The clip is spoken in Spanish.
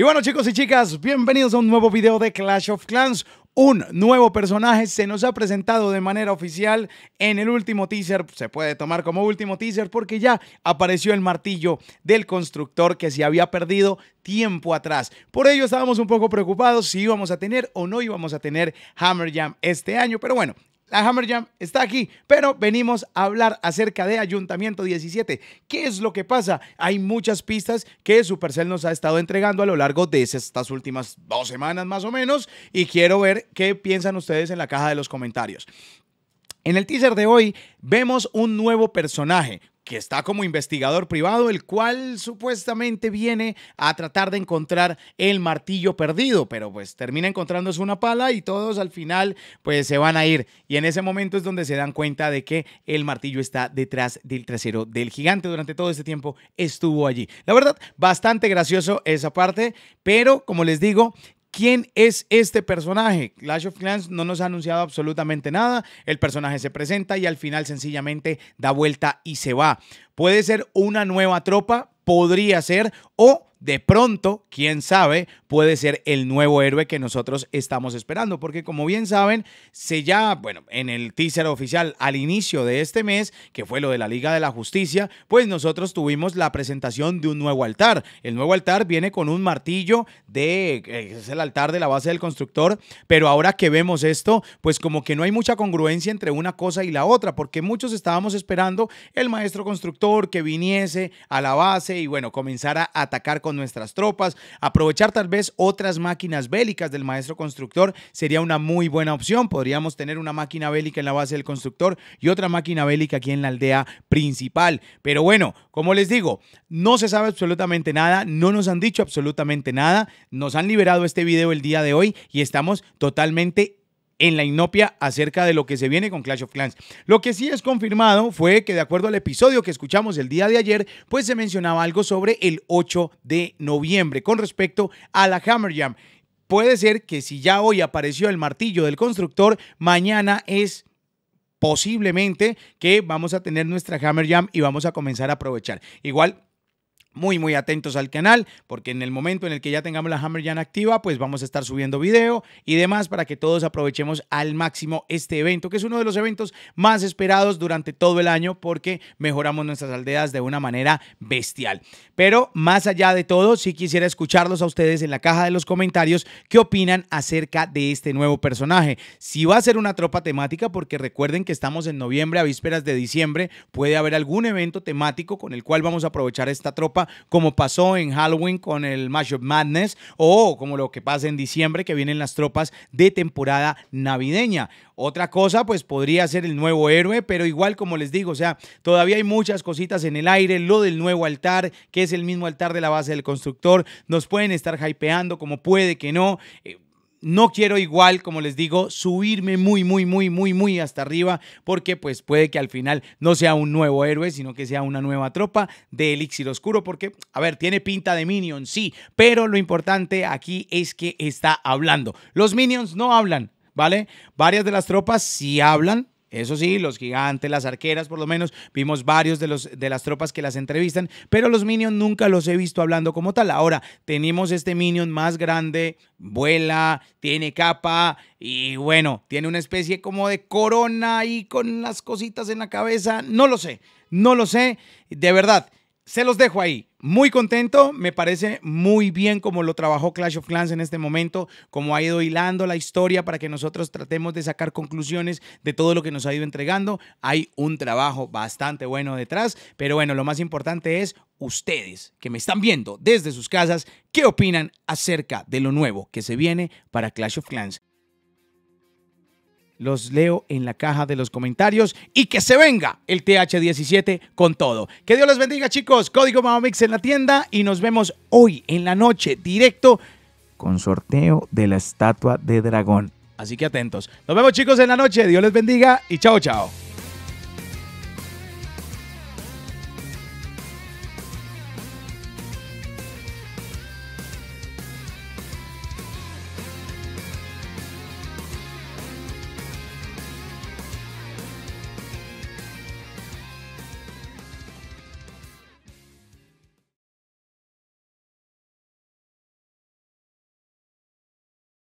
Y bueno chicos y chicas, bienvenidos a un nuevo video de Clash of Clans. Un nuevo personaje se nos ha presentado de manera oficial en el último teaser, se puede tomar como último teaser porque ya apareció el martillo del constructor que se había perdido tiempo atrás. Por ello estábamos un poco preocupados si íbamos a tener o no íbamos a tener Hammer Jam este año, pero bueno, la Hammer Jam está aquí, pero venimos a hablar acerca de Ayuntamiento 17. ¿Qué es lo que pasa? Hay muchas pistas que Supercell nos ha estado entregando a lo largo de estas últimas dos semanas más o menos y quiero ver qué piensan ustedes en la caja de los comentarios. En el teaser de hoy vemos un nuevo personaje, que está como investigador privado, el cual supuestamente viene a tratar de encontrar el martillo perdido, pero pues termina encontrándose una pala y todos al final pues se van a ir. Y en ese momento es donde se dan cuenta de que el martillo está detrás del trasero del gigante. Durante todo este tiempo estuvo allí. La verdad, bastante gracioso esa parte, pero como les digo, ¿Quién es este personaje? Clash of Clans no nos ha anunciado absolutamente nada. El personaje se presenta y al final sencillamente da vuelta y se va. Puede ser una nueva tropa, podría ser, o de pronto, quién sabe, puede ser el nuevo héroe que nosotros estamos esperando, porque como bien saben, se ya, bueno, en el teaser oficial al inicio de este mes, que fue lo de la Liga de la Justicia, pues nosotros tuvimos la presentación de un nuevo altar. El nuevo altar viene con un martillo de, eh, es el altar de la base del constructor, pero ahora que vemos esto, pues como que no hay mucha congruencia entre una cosa y la otra, porque muchos estábamos esperando el maestro constructor que viniese a la base y bueno, comenzara a atacar con con nuestras tropas. Aprovechar tal vez otras máquinas bélicas del maestro constructor sería una muy buena opción. Podríamos tener una máquina bélica en la base del constructor y otra máquina bélica aquí en la aldea principal. Pero bueno, como les digo, no se sabe absolutamente nada, no nos han dicho absolutamente nada. Nos han liberado este video el día de hoy y estamos totalmente en la Inopia acerca de lo que se viene con Clash of Clans. Lo que sí es confirmado fue que de acuerdo al episodio que escuchamos el día de ayer, pues se mencionaba algo sobre el 8 de noviembre con respecto a la Hammer Jam. Puede ser que si ya hoy apareció el martillo del constructor, mañana es posiblemente que vamos a tener nuestra Hammer Jam y vamos a comenzar a aprovechar. Igual muy, muy atentos al canal, porque en el momento en el que ya tengamos la Hammer Jan activa, pues vamos a estar subiendo video y demás para que todos aprovechemos al máximo este evento, que es uno de los eventos más esperados durante todo el año porque mejoramos nuestras aldeas de una manera bestial. Pero más allá de todo, sí quisiera escucharlos a ustedes en la caja de los comentarios qué opinan acerca de este nuevo personaje. Si va a ser una tropa temática, porque recuerden que estamos en noviembre, a vísperas de diciembre, puede haber algún evento temático con el cual vamos a aprovechar esta tropa como pasó en Halloween con el of Madness o como lo que pasa en diciembre que vienen las tropas de temporada navideña. Otra cosa, pues podría ser el nuevo héroe, pero igual como les digo, o sea, todavía hay muchas cositas en el aire, lo del nuevo altar, que es el mismo altar de la base del constructor, nos pueden estar hypeando como puede que no. Eh, no quiero igual, como les digo, subirme muy, muy, muy, muy, muy hasta arriba, porque pues puede que al final no sea un nuevo héroe, sino que sea una nueva tropa de Elixir Oscuro, porque, a ver, tiene pinta de Minion, sí, pero lo importante aquí es que está hablando. Los Minions no hablan, ¿vale? Varias de las tropas sí hablan, eso sí, los gigantes, las arqueras, por lo menos, vimos varios de, los, de las tropas que las entrevistan, pero los minions nunca los he visto hablando como tal. Ahora, tenemos este minion más grande, vuela, tiene capa y bueno, tiene una especie como de corona y con las cositas en la cabeza. No lo sé, no lo sé, de verdad se los dejo ahí. Muy contento, me parece muy bien como lo trabajó Clash of Clans en este momento, como ha ido hilando la historia para que nosotros tratemos de sacar conclusiones de todo lo que nos ha ido entregando. Hay un trabajo bastante bueno detrás, pero bueno, lo más importante es ustedes que me están viendo desde sus casas, ¿qué opinan acerca de lo nuevo que se viene para Clash of Clans? los leo en la caja de los comentarios y que se venga el TH17 con todo. Que Dios les bendiga, chicos. Código Mamamix en la tienda y nos vemos hoy en la noche directo con sorteo de la estatua de dragón. Así que atentos. Nos vemos, chicos, en la noche. Dios les bendiga y chao, chao.